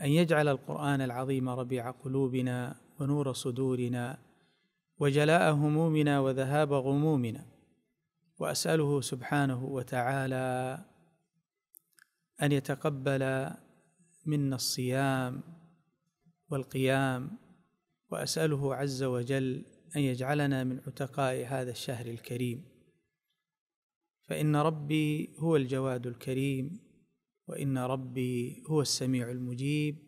أن يجعل القرآن العظيم ربيع قلوبنا ونور صدورنا وجلاء همومنا وذهاب غمومنا وأسأله سبحانه وتعالى أن يتقبل منا الصيام والقيام وأسأله عز وجل أن يجعلنا من عتقاء هذا الشهر الكريم فإن ربي هو الجواد الكريم وان ربي هو السميع المجيب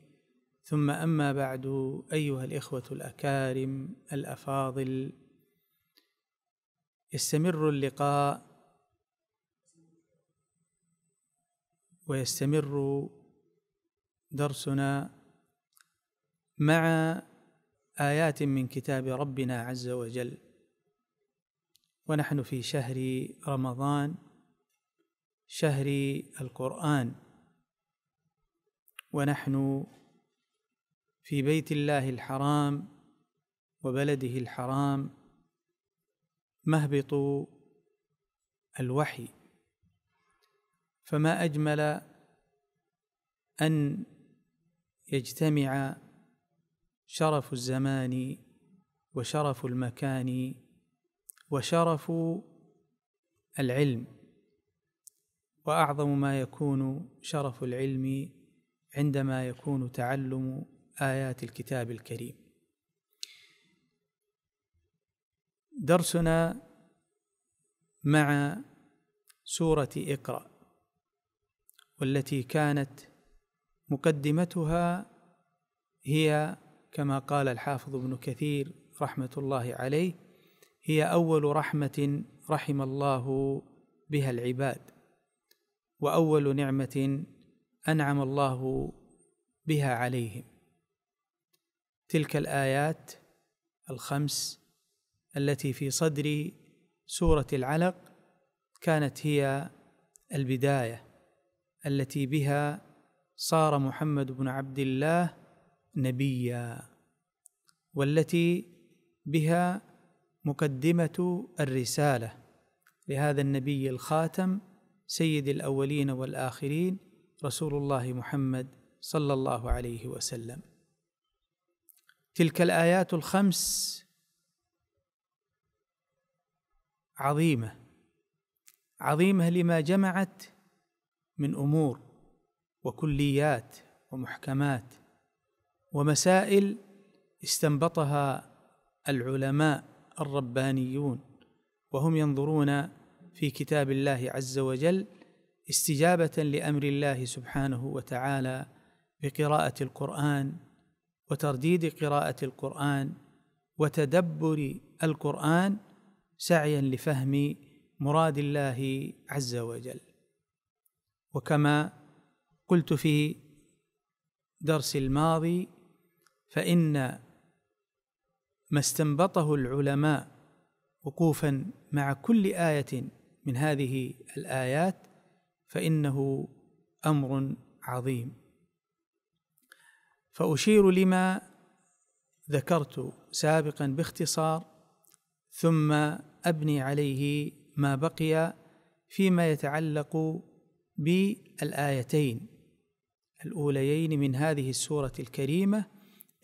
ثم اما بعد ايها الاخوه الاكارم الافاضل يستمر اللقاء ويستمر درسنا مع ايات من كتاب ربنا عز وجل ونحن في شهر رمضان شهر القران ونحن في بيت الله الحرام وبلده الحرام مهبط الوحي فما اجمل ان يجتمع شرف الزمان وشرف المكان وشرف العلم واعظم ما يكون شرف العلم عندما يكون تعلم ايات الكتاب الكريم درسنا مع سوره اقرا والتي كانت مقدمتها هي كما قال الحافظ ابن كثير رحمه الله عليه هي اول رحمه رحم الله بها العباد واول نعمه انعم الله بها عليهم تلك الايات الخمس التي في صدر سوره العلق كانت هي البدايه التي بها صار محمد بن عبد الله نبيا والتي بها مقدمه الرساله لهذا النبي الخاتم سيد الاولين والاخرين رسول الله محمد صلى الله عليه وسلم تلك الايات الخمس عظيمه عظيمه لما جمعت من امور وكليات ومحكمات ومسائل استنبطها العلماء الربانيون وهم ينظرون في كتاب الله عز وجل استجابه لامر الله سبحانه وتعالى بقراءه القران وترديد قراءه القران وتدبر القران سعيا لفهم مراد الله عز وجل وكما قلت في درس الماضي فان ما استنبطه العلماء وقوفا مع كل ايه من هذه الايات فانه امر عظيم فاشير لما ذكرت سابقا باختصار ثم ابني عليه ما بقي فيما يتعلق بالايتين الاوليين من هذه السوره الكريمه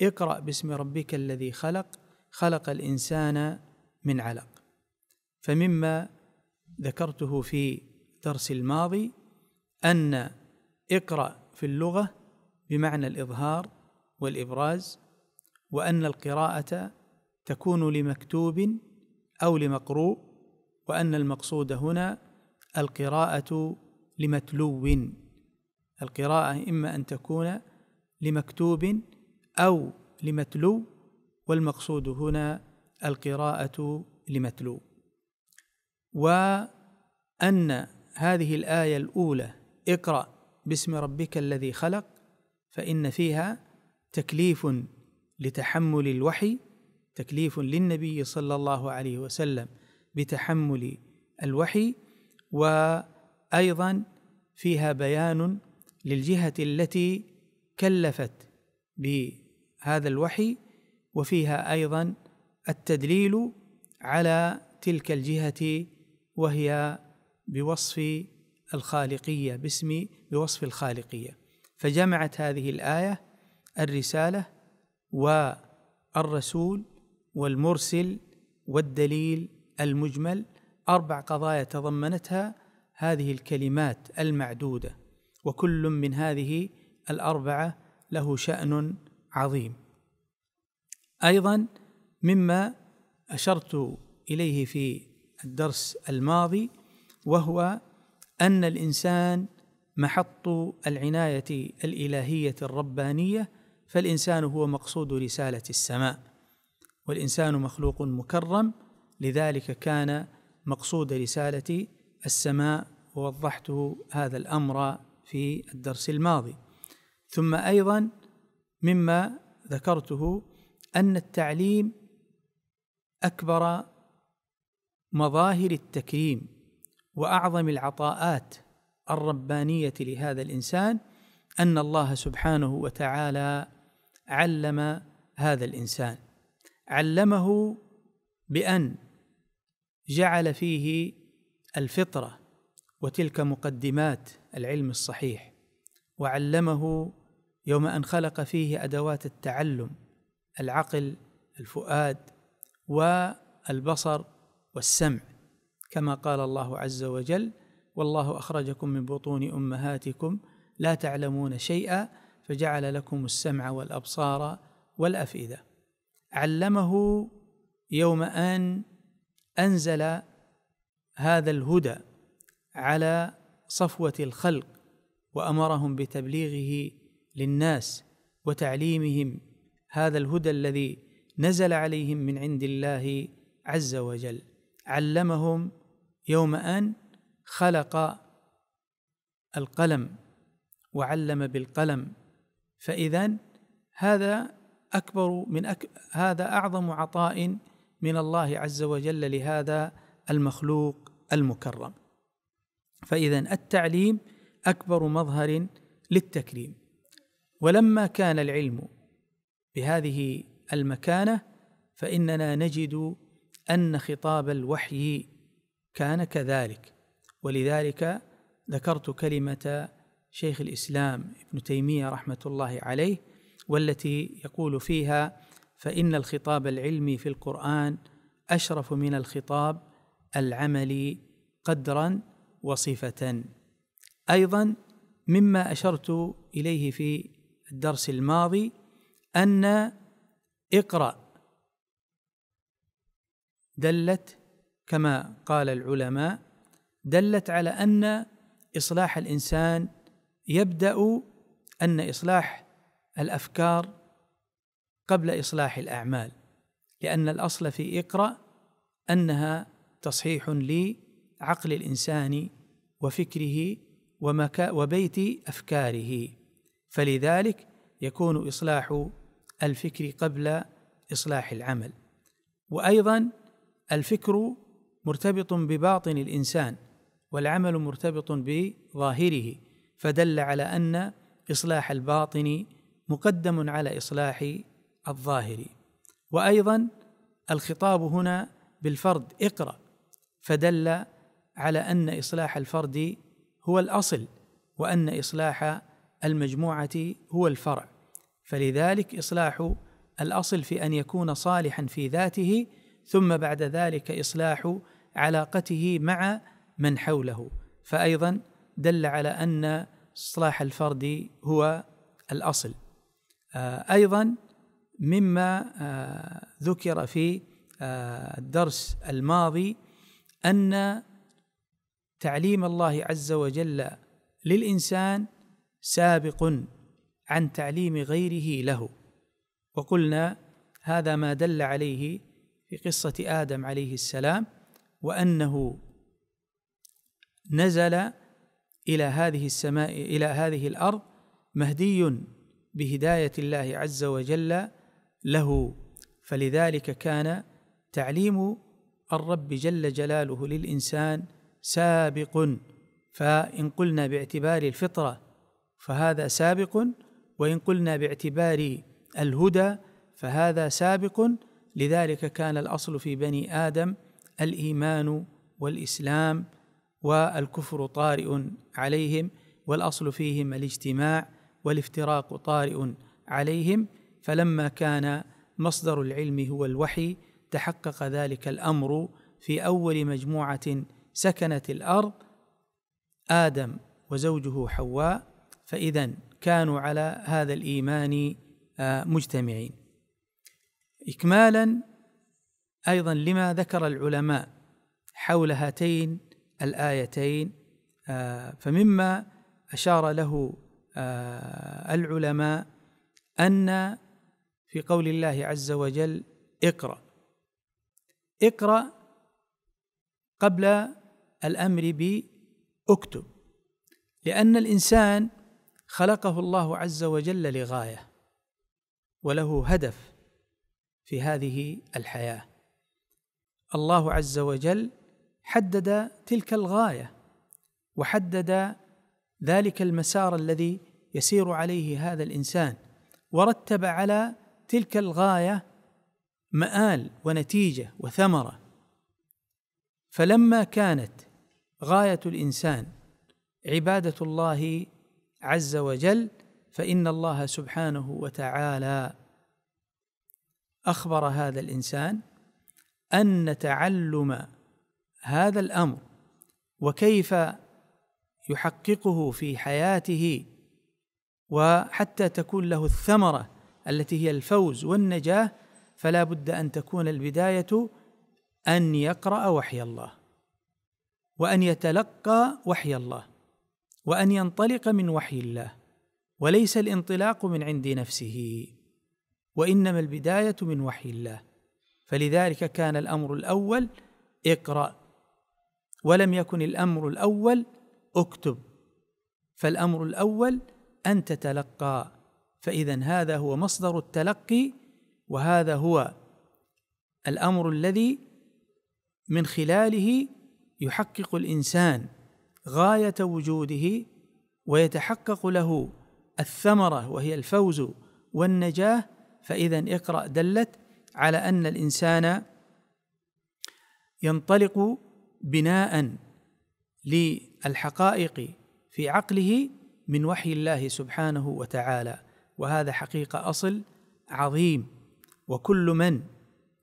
اقرا باسم ربك الذي خلق خلق الانسان من علق فمما ذكرته في الدرس الماضي أن اقرأ في اللغة بمعنى الإظهار والإبراز وأن القراءة تكون لمكتوب أو لمقروء وأن المقصود هنا القراءة لمتلو القراءة إما أن تكون لمكتوب أو لمتلو والمقصود هنا القراءة لمتلو وأن هذه الآية الأولى اقرأ باسم ربك الذي خلق فإن فيها تكليف لتحمل الوحي تكليف للنبي صلى الله عليه وسلم بتحمل الوحي وايضا فيها بيان للجهه التي كلفت بهذا الوحي وفيها ايضا التدليل على تلك الجهه وهي بوصف الخالقية باسم بوصف الخالقية فجمعت هذه الآية الرسالة والرسول والمرسل والدليل المجمل أربع قضايا تضمنتها هذه الكلمات المعدودة وكل من هذه الأربعة له شأن عظيم أيضا مما أشرت إليه في الدرس الماضي وهو ان الانسان محط العنايه الالهيه الربانيه فالانسان هو مقصود رساله السماء والانسان مخلوق مكرم لذلك كان مقصود رساله السماء ووضحت هذا الامر في الدرس الماضي ثم ايضا مما ذكرته ان التعليم اكبر مظاهر التكريم واعظم العطاءات الربانيه لهذا الانسان ان الله سبحانه وتعالى علم هذا الانسان علمه بان جعل فيه الفطره وتلك مقدمات العلم الصحيح وعلمه يوم ان خلق فيه ادوات التعلم العقل الفؤاد والبصر والسمع كما قال الله عز وجل والله اخرجكم من بطون امهاتكم لا تعلمون شيئا فجعل لكم السمع والابصار والافئده علمه يوم ان انزل هذا الهدى على صفوه الخلق وامرهم بتبليغه للناس وتعليمهم هذا الهدى الذي نزل عليهم من عند الله عز وجل علمهم يوم أن خلق القلم وعلم بالقلم فإذا هذا أكبر من أك... هذا أعظم عطاء من الله عز وجل لهذا المخلوق المكرم فإذا التعليم أكبر مظهر للتكريم ولما كان العلم بهذه المكانة فإننا نجد أن خطاب الوحي كان كذلك ولذلك ذكرت كلمة شيخ الإسلام ابن تيمية رحمة الله عليه والتي يقول فيها فإن الخطاب العلمي في القرآن أشرف من الخطاب العملي قدرا وصفة أيضا مما أشرت إليه في الدرس الماضي أن اقرأ دلت كما قال العلماء دلت على ان اصلاح الانسان يبدا ان اصلاح الافكار قبل اصلاح الاعمال لان الاصل في اقرا انها تصحيح لعقل الانسان وفكره ومكا وبيت افكاره فلذلك يكون اصلاح الفكر قبل اصلاح العمل وايضا الفكر مرتبط بباطن الانسان والعمل مرتبط بظاهره فدل على ان اصلاح الباطن مقدم على اصلاح الظاهر وايضا الخطاب هنا بالفرد اقرا فدل على ان اصلاح الفرد هو الاصل وان اصلاح المجموعه هو الفرع فلذلك اصلاح الاصل في ان يكون صالحا في ذاته ثم بعد ذلك اصلاح علاقته مع من حوله فايضا دل على ان اصلاح الفرد هو الاصل آه، ايضا مما آه، ذكر في آه، الدرس الماضي ان تعليم الله عز وجل للانسان سابق عن تعليم غيره له وقلنا هذا ما دل عليه في قصه ادم عليه السلام وأنه نزل إلى هذه السماء إلى هذه الأرض مهدي بهداية الله عز وجل له فلذلك كان تعليم الرب جل جلاله للإنسان سابق فإن قلنا باعتبار الفطرة فهذا سابق وإن قلنا باعتبار الهدى فهذا سابق لذلك كان الأصل في بني آدم الايمان والاسلام والكفر طارئ عليهم والاصل فيهم الاجتماع والافتراق طارئ عليهم فلما كان مصدر العلم هو الوحي تحقق ذلك الامر في اول مجموعه سكنت الارض ادم وزوجه حواء فاذا كانوا على هذا الايمان آه، مجتمعين اكمالا ايضا لما ذكر العلماء حول هاتين الايتين آه، فمما اشار له آه، العلماء ان في قول الله عز وجل اقرا اقرا قبل الامر باكتب لان الانسان خلقه الله عز وجل لغايه وله هدف في هذه الحياه الله عز وجل حدد تلك الغايه وحدد ذلك المسار الذي يسير عليه هذا الانسان ورتب على تلك الغايه مآل ونتيجه وثمره فلما كانت غايه الانسان عباده الله عز وجل فان الله سبحانه وتعالى اخبر هذا الانسان ان تعلم هذا الامر وكيف يحققه في حياته وحتى تكون له الثمره التي هي الفوز والنجاه فلا بد ان تكون البدايه ان يقرا وحي الله وان يتلقى وحي الله وان ينطلق من وحي الله وليس الانطلاق من عند نفسه وانما البدايه من وحي الله فلذلك كان الامر الاول اقرا ولم يكن الامر الاول اكتب فالامر الاول ان تتلقى فاذا هذا هو مصدر التلقي وهذا هو الامر الذي من خلاله يحقق الانسان غايه وجوده ويتحقق له الثمره وهي الفوز والنجاه فاذا اقرا دلت على ان الانسان ينطلق بناء للحقائق في عقله من وحي الله سبحانه وتعالى وهذا حقيقه اصل عظيم وكل من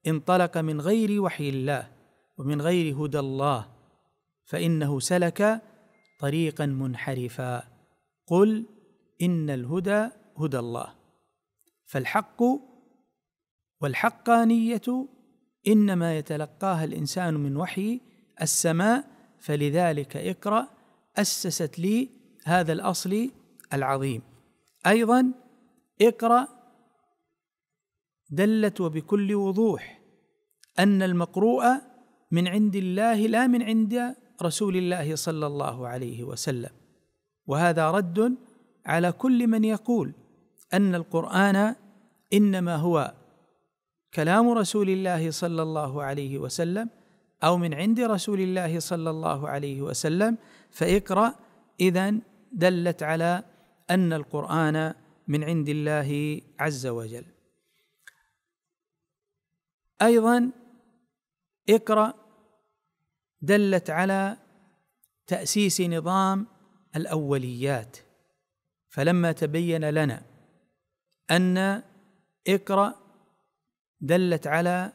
انطلق من غير وحي الله ومن غير هدى الله فانه سلك طريقا منحرفا قل ان الهدى هدى الله فالحق والحقانيه انما يتلقاها الانسان من وحي السماء فلذلك اقرا اسست لي هذا الاصل العظيم ايضا اقرا دلت وبكل وضوح ان المقروء من عند الله لا من عند رسول الله صلى الله عليه وسلم وهذا رد على كل من يقول ان القران انما هو كلام رسول الله صلى الله عليه وسلم او من عند رسول الله صلى الله عليه وسلم فاقرا اذا دلت على ان القران من عند الله عز وجل ايضا اقرا دلت على تاسيس نظام الاوليات فلما تبين لنا ان اقرا دلت على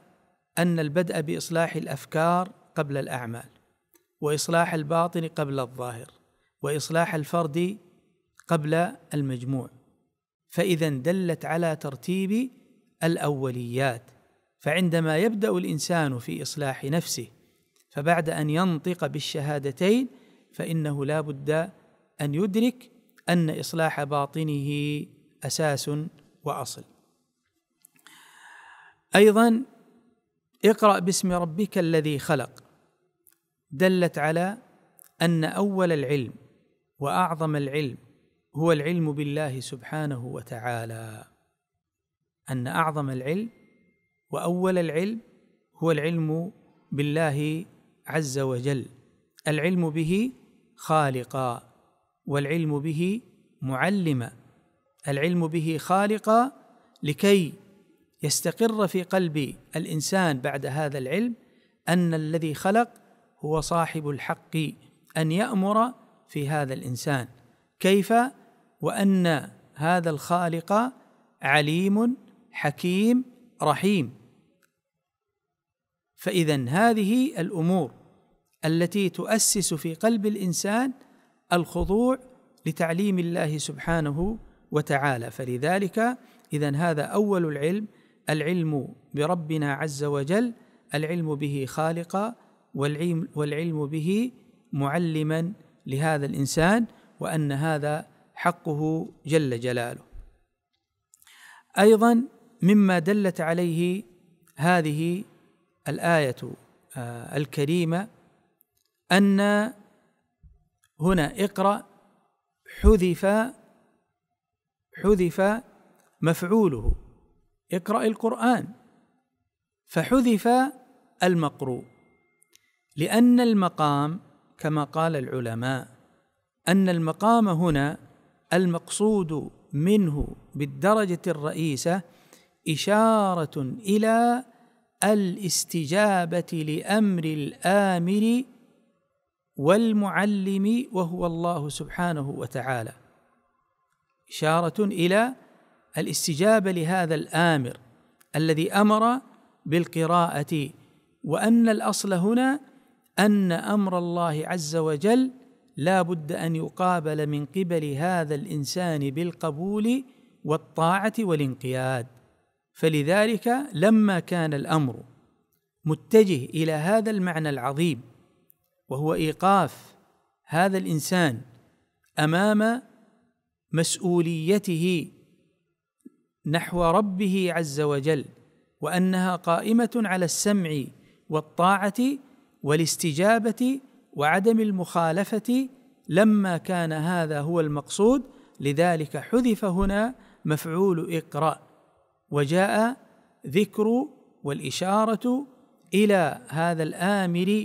ان البدء باصلاح الافكار قبل الاعمال واصلاح الباطن قبل الظاهر واصلاح الفرد قبل المجموع فاذا دلت على ترتيب الاوليات فعندما يبدا الانسان في اصلاح نفسه فبعد ان ينطق بالشهادتين فانه لا بد ان يدرك ان اصلاح باطنه اساس واصل ايضا اقرا باسم ربك الذي خلق دلت على ان اول العلم واعظم العلم هو العلم بالله سبحانه وتعالى ان اعظم العلم واول العلم هو العلم بالله عز وجل العلم به خالقا والعلم به معلما العلم به خالقا لكي يستقر في قلب الانسان بعد هذا العلم ان الذي خلق هو صاحب الحق ان يامر في هذا الانسان كيف وان هذا الخالق عليم حكيم رحيم فاذا هذه الامور التي تؤسس في قلب الانسان الخضوع لتعليم الله سبحانه وتعالى فلذلك اذا هذا اول العلم العلم بربنا عز وجل العلم به خالقا والعلم, والعلم به معلما لهذا الانسان وان هذا حقه جل جلاله ايضا مما دلت عليه هذه الايه آه، الكريمه ان هنا اقرا حذف حذف مفعوله اقرأ القرآن فحذف المقروء لأن المقام كما قال العلماء أن المقام هنا المقصود منه بالدرجة الرئيسة إشارة إلى الاستجابة لأمر الآمر والمعلم وهو الله سبحانه وتعالى إشارة إلى الاستجابه لهذا الامر الذي امر بالقراءه وان الاصل هنا ان امر الله عز وجل لا بد ان يقابل من قبل هذا الانسان بالقبول والطاعه والانقياد فلذلك لما كان الامر متجه الى هذا المعنى العظيم وهو ايقاف هذا الانسان امام مسؤوليته نحو ربه عز وجل وانها قائمه على السمع والطاعه والاستجابه وعدم المخالفه لما كان هذا هو المقصود لذلك حذف هنا مفعول اقرا وجاء ذكر والاشاره الى هذا الامر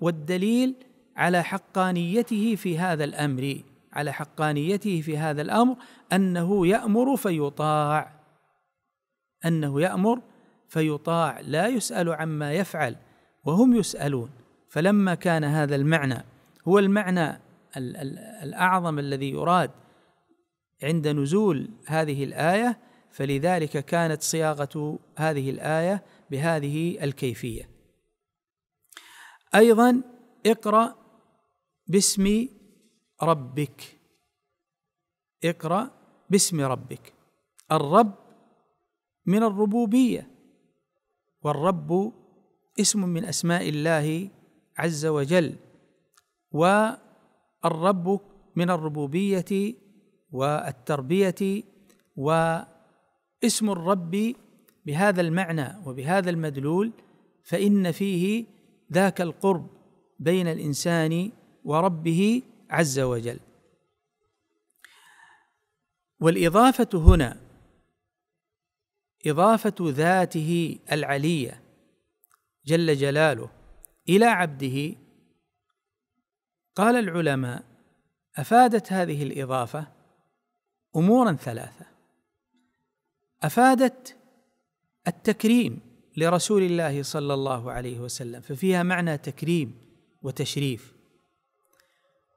والدليل على حقانيته في هذا الامر على حقانيته في هذا الامر انه يامر فيطاع انه يامر فيطاع لا يسال عما يفعل وهم يسالون فلما كان هذا المعنى هو المعنى الاعظم الذي يراد عند نزول هذه الايه فلذلك كانت صياغه هذه الايه بهذه الكيفيه ايضا اقرا باسم ربك اقرا باسم ربك الرب من الربوبيه والرب اسم من اسماء الله عز وجل والرب من الربوبيه والتربيه واسم الرب بهذا المعنى وبهذا المدلول فان فيه ذاك القرب بين الانسان وربه عز وجل والاضافه هنا اضافه ذاته العليه جل جلاله الى عبده قال العلماء افادت هذه الاضافه امورا ثلاثه افادت التكريم لرسول الله صلى الله عليه وسلم ففيها معنى تكريم وتشريف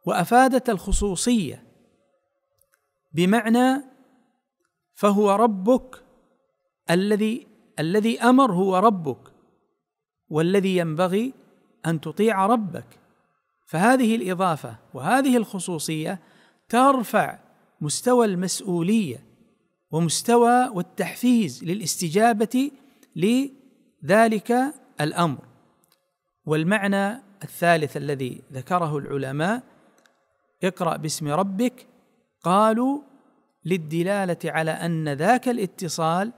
وافادت الخصوصيه بمعنى فهو ربك الذي الذي امر هو ربك والذي ينبغي ان تطيع ربك فهذه الاضافه وهذه الخصوصيه ترفع مستوى المسؤوليه ومستوى والتحفيز للاستجابه لذلك الامر والمعنى الثالث الذي ذكره العلماء اقرأ باسم ربك قالوا للدلالة على أن ذاك الاتصال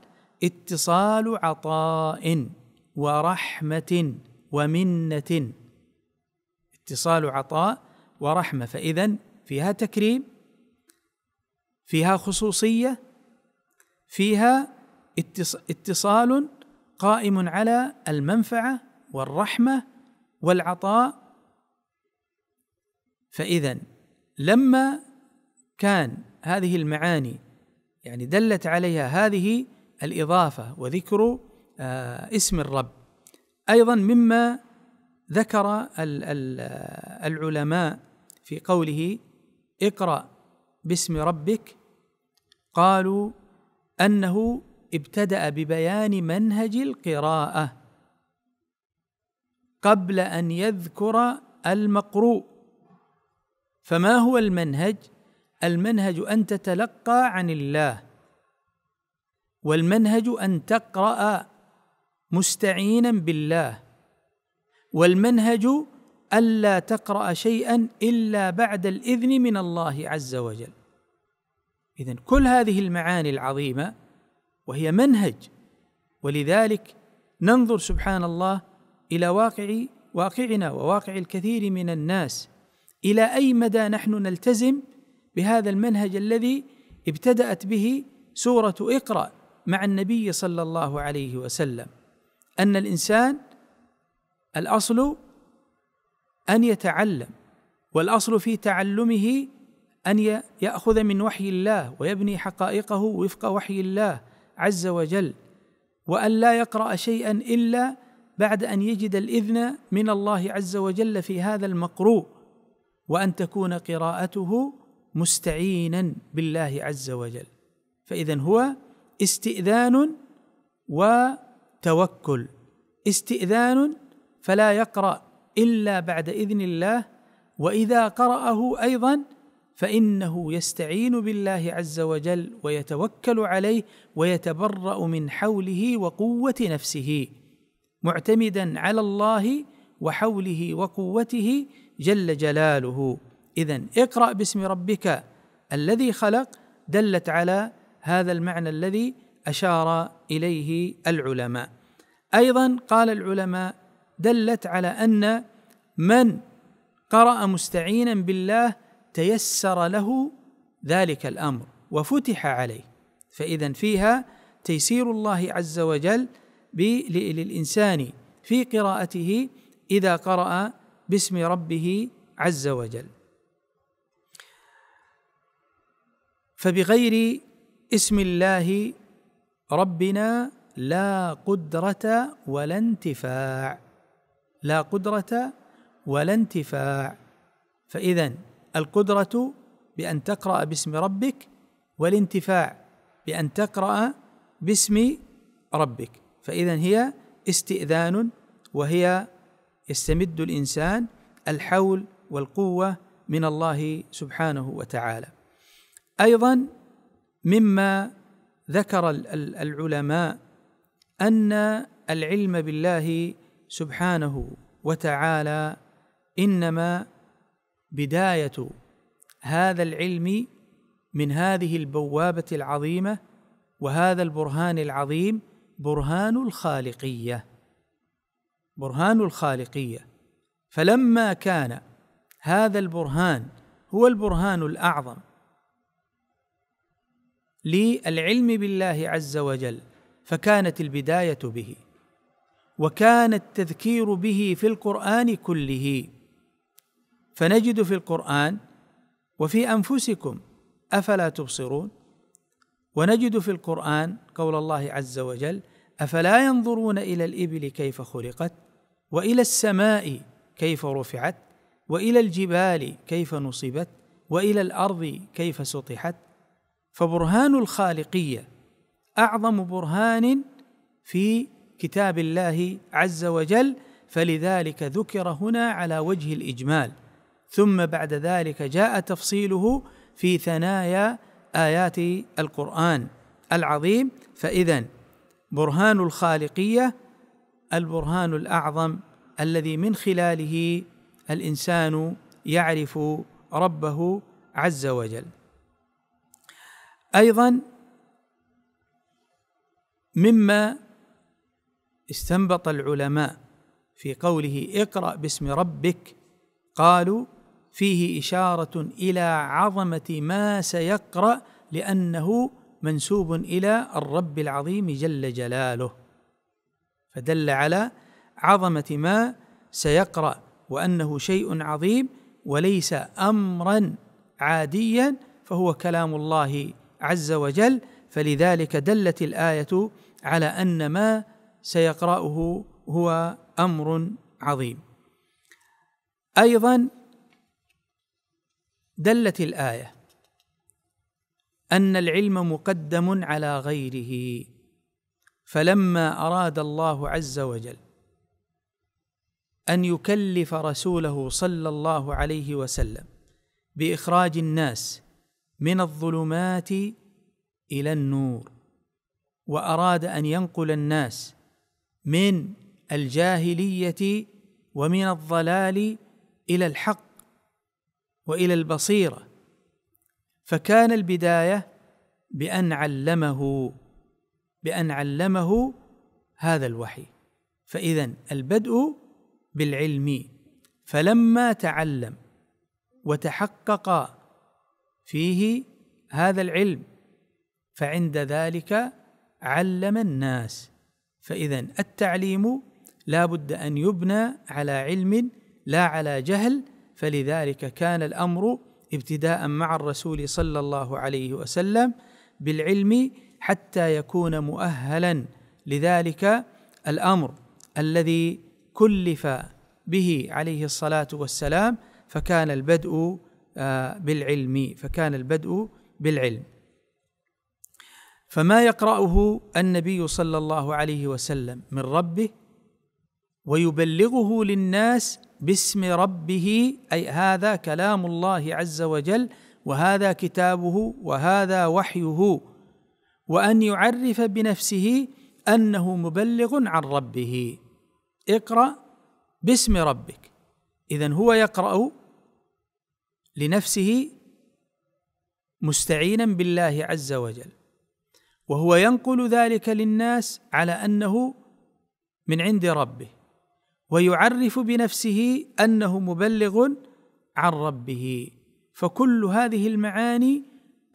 اتصال عطاء ورحمة ومنة اتصال عطاء ورحمة فإذا فيها تكريم فيها خصوصية فيها اتصال قائم على المنفعة والرحمة والعطاء فإذا لما كان هذه المعاني يعني دلت عليها هذه الإضافة وذكر آه، اسم الرب أيضا مما ذكر آه، العلماء في قوله اقرأ باسم ربك قالوا أنه ابتدأ ببيان منهج القراءة قبل أن يذكر المقروء فما هو المنهج المنهج ان تتلقى عن الله والمنهج ان تقرا مستعينا بالله والمنهج الا تقرا شيئا الا بعد الاذن من الله عز وجل اذا كل هذه المعاني العظيمه وهي منهج ولذلك ننظر سبحان الله الى واقع واقعنا وواقع الكثير من الناس الى اي مدى نحن نلتزم بهذا المنهج الذي ابتدات به سوره اقرا مع النبي صلى الله عليه وسلم ان الانسان الاصل ان يتعلم والاصل في تعلمه ان ياخذ من وحي الله ويبني حقائقه وفق وحي الله عز وجل وان لا يقرا شيئا الا بعد ان يجد الاذن من الله عز وجل في هذا المقروء وان تكون قراءته مستعينا بالله عز وجل فاذا هو استئذان وتوكل استئذان فلا يقرا الا بعد اذن الله واذا قراه ايضا فانه يستعين بالله عز وجل ويتوكل عليه ويتبرا من حوله وقوه نفسه معتمدا على الله وحوله وقوته جل جلاله اذا اقرا باسم ربك الذي خلق دلت على هذا المعنى الذي اشار اليه العلماء ايضا قال العلماء دلت على ان من قرا مستعينا بالله تيسر له ذلك الامر وفتح عليه فاذا فيها تيسير الله عز وجل للانسان في قراءته اذا قرأ باسم ربه عز وجل فبغير اسم الله ربنا لا قدرة ولا انتفاع لا قدرة ولا انتفاع فإذا القدرة بأن تقرأ باسم ربك والانتفاع بأن تقرأ باسم ربك فإذا هي استئذان وهي يستمد الانسان الحول والقوه من الله سبحانه وتعالى ايضا مما ذكر العلماء ان العلم بالله سبحانه وتعالى انما بدايه هذا العلم من هذه البوابه العظيمه وهذا البرهان العظيم برهان الخالقيه برهان الخالقيه فلما كان هذا البرهان هو البرهان الاعظم للعلم بالله عز وجل فكانت البدايه به وكان التذكير به في القران كله فنجد في القران وفي انفسكم افلا تبصرون ونجد في القران قول الله عز وجل افلا ينظرون الى الابل كيف خلقت والى السماء كيف رفعت والى الجبال كيف نصبت والى الارض كيف سطحت فبرهان الخالقيه اعظم برهان في كتاب الله عز وجل فلذلك ذكر هنا على وجه الاجمال ثم بعد ذلك جاء تفصيله في ثنايا ايات القران العظيم فاذا برهان الخالقيه البرهان الاعظم الذي من خلاله الانسان يعرف ربه عز وجل ايضا مما استنبط العلماء في قوله اقرا باسم ربك قالوا فيه اشاره الى عظمه ما سيقرا لانه منسوب الى الرب العظيم جل جلاله فدل على عظمه ما سيقرا وانه شيء عظيم وليس امرا عاديا فهو كلام الله عز وجل فلذلك دلت الايه على ان ما سيقراه هو امر عظيم ايضا دلت الايه ان العلم مقدم على غيره فلما اراد الله عز وجل ان يكلف رسوله صلى الله عليه وسلم باخراج الناس من الظلمات الى النور واراد ان ينقل الناس من الجاهليه ومن الضلال الى الحق والى البصيره فكان البدايه بان علمه بأن علمه هذا الوحي فإذا البدء بالعلم فلما تعلم وتحقق فيه هذا العلم فعند ذلك علم الناس فإذا التعليم لا بد أن يبنى على علم لا على جهل فلذلك كان الأمر ابتداء مع الرسول صلى الله عليه وسلم بالعلم حتى يكون مؤهلا لذلك الامر الذي كلف به عليه الصلاه والسلام فكان البدء آه، بالعلم فكان البدء بالعلم فما يقرأه النبي صلى الله عليه وسلم من ربه ويبلغه للناس باسم ربه أي هذا كلام الله عز وجل وهذا كتابه وهذا وحيه وان يعرف بنفسه انه مبلغ عن ربه اقرا باسم ربك اذا هو يقرا لنفسه مستعينا بالله عز وجل وهو ينقل ذلك للناس على انه من عند ربه ويعرف بنفسه انه مبلغ عن ربه فكل هذه المعاني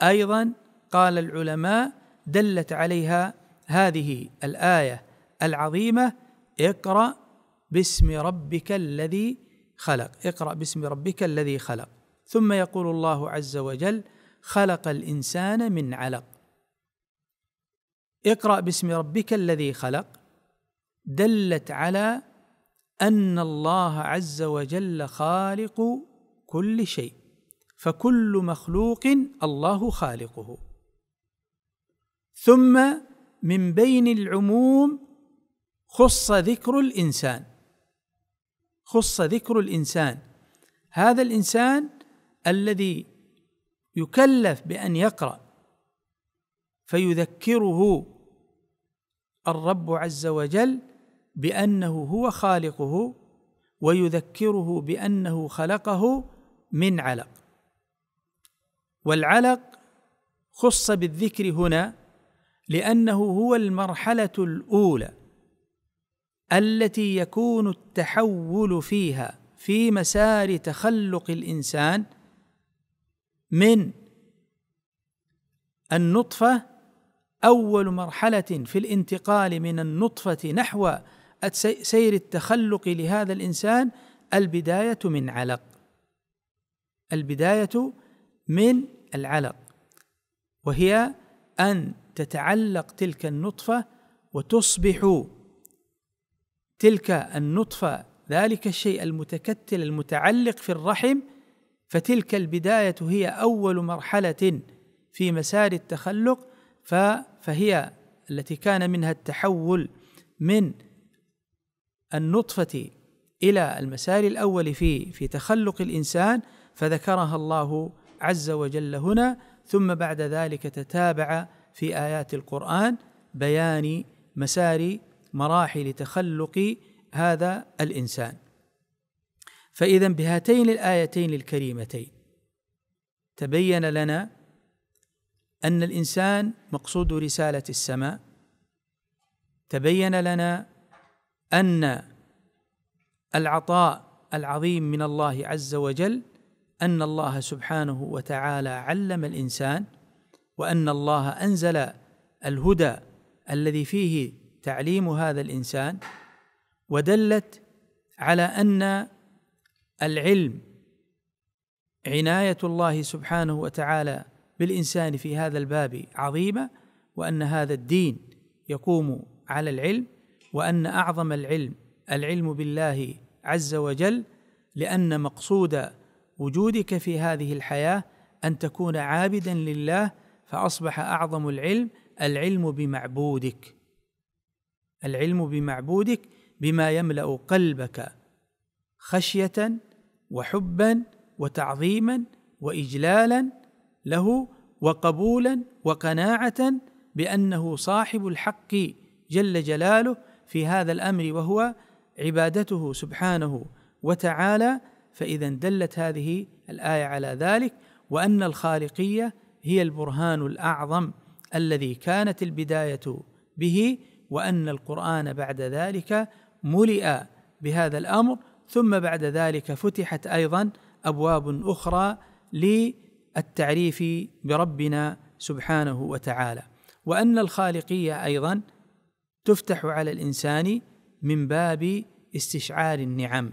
ايضا قال العلماء دلت عليها هذه الايه العظيمه اقرا باسم ربك الذي خلق اقرا باسم ربك الذي خلق ثم يقول الله عز وجل خلق الانسان من علق اقرا باسم ربك الذي خلق دلت على ان الله عز وجل خالق كل شيء فكل مخلوق الله خالقه ثم من بين العموم خص ذكر الانسان خص ذكر الانسان هذا الانسان الذي يكلف بان يقرا فيذكره الرب عز وجل بانه هو خالقه ويذكره بانه خلقه من علق والعلق خص بالذكر هنا لانه هو المرحله الاولى التي يكون التحول فيها في مسار تخلق الانسان من النطفه اول مرحله في الانتقال من النطفه نحو سير التخلق لهذا الانسان البدايه من علق البدايه من العلق وهي ان تتعلق تلك النطفه وتصبح تلك النطفه ذلك الشيء المتكتل المتعلق في الرحم فتلك البدايه هي اول مرحله في مسار التخلق فهي التي كان منها التحول من النطفه الى المسار الاول في في تخلق الانسان فذكرها الله عز وجل هنا ثم بعد ذلك تتابع في ايات القران بيان مسار مراحل تخلق هذا الانسان فاذا بهاتين الايتين الكريمتين تبين لنا ان الانسان مقصود رساله السماء تبين لنا ان العطاء العظيم من الله عز وجل ان الله سبحانه وتعالى علم الانسان وان الله انزل الهدى الذي فيه تعليم هذا الانسان ودلت على ان العلم عنايه الله سبحانه وتعالى بالانسان في هذا الباب عظيمه وان هذا الدين يقوم على العلم وان اعظم العلم العلم بالله عز وجل لان مقصود وجودك في هذه الحياه ان تكون عابدا لله فاصبح اعظم العلم العلم بمعبودك العلم بمعبودك بما يملا قلبك خشيه وحبا وتعظيما واجلالا له وقبولا وقناعه بانه صاحب الحق جل جلاله في هذا الامر وهو عبادته سبحانه وتعالى فاذا دلت هذه الايه على ذلك وان الخالقيه هي البرهان الاعظم الذي كانت البدايه به وان القران بعد ذلك ملئ بهذا الامر ثم بعد ذلك فتحت ايضا ابواب اخرى للتعريف بربنا سبحانه وتعالى وان الخالقيه ايضا تفتح على الانسان من باب استشعار النعم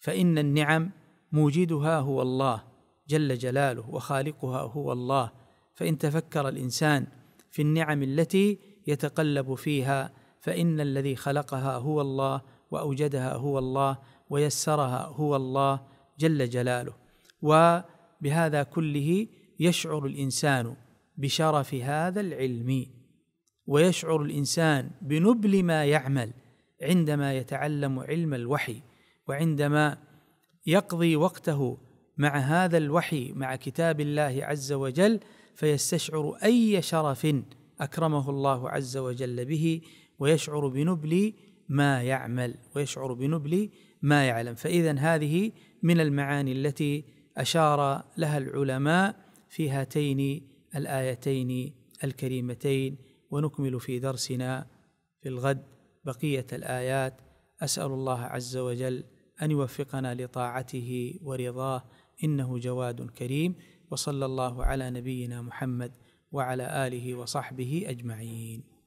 فان النعم موجدها هو الله جل جلاله وخالقها هو الله فان تفكر الانسان في النعم التي يتقلب فيها فان الذي خلقها هو الله واوجدها هو الله ويسرها هو الله جل جلاله وبهذا كله يشعر الانسان بشرف هذا العلم ويشعر الانسان بنبل ما يعمل عندما يتعلم علم الوحي وعندما يقضي وقته مع هذا الوحي مع كتاب الله عز وجل فيستشعر اي شرف اكرمه الله عز وجل به ويشعر بنبل ما يعمل ويشعر بنبل ما يعلم فاذا هذه من المعاني التي اشار لها العلماء في هاتين الايتين الكريمتين ونكمل في درسنا في الغد بقيه الايات اسال الله عز وجل ان يوفقنا لطاعته ورضاه انه جواد كريم وصلى الله على نبينا محمد وعلى اله وصحبه اجمعين